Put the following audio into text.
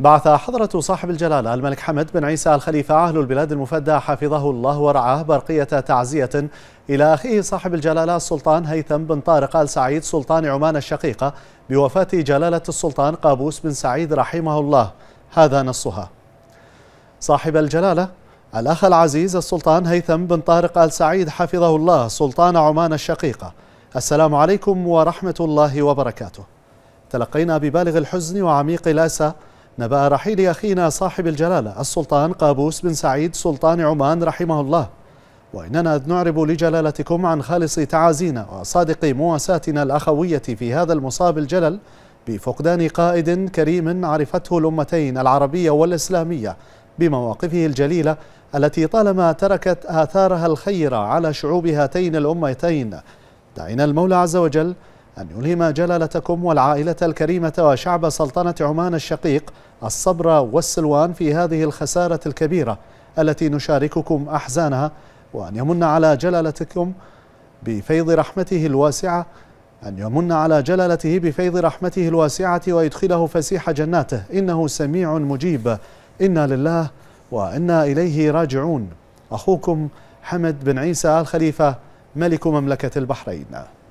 بعث حضرة صاحب الجلالة الملك حمد بن عيسى الخليفة أهل البلاد المفدى حفظه الله ورعاه برقية تعزية إلى أخيه صاحب الجلالة السلطان هيثم بن طارق آل سعيد سلطان عمان الشقيقة بوفاة جلالة السلطان قابوس بن سعيد رحمه الله هذا نصها صاحب الجلالة الأخ العزيز السلطان هيثم بن طارق آل سعيد حفظه الله سلطان عمان الشقيقة السلام عليكم ورحمة الله وبركاته تلقينا ببالغ الحزن وعميق الأسى نبأ رحيل أخينا صاحب الجلالة السلطان قابوس بن سعيد سلطان عمان رحمه الله وإننا نعرب لجلالتكم عن خالص تعازينا وصادق مواساتنا الأخوية في هذا المصاب الجلل بفقدان قائد كريم عرفته الأمتين العربية والإسلامية بمواقفه الجليلة التي طالما تركت آثارها الخيرة على شعوب هاتين الأمتين دعينا المولى عز وجل أن يلهم جلالتكم والعائلة الكريمة وشعب سلطنة عمان الشقيق الصبر والسلوان في هذه الخسارة الكبيرة التي نشارككم أحزانها وأن يمن على جلالتكم بفيض رحمته الواسعة أن يمن على جلالته بفيض رحمته الواسعة ويدخله فسيح جناته إنه سميع مجيب إنا لله وإنا إليه راجعون أخوكم حمد بن عيسى الخليفة ملك مملكة البحرين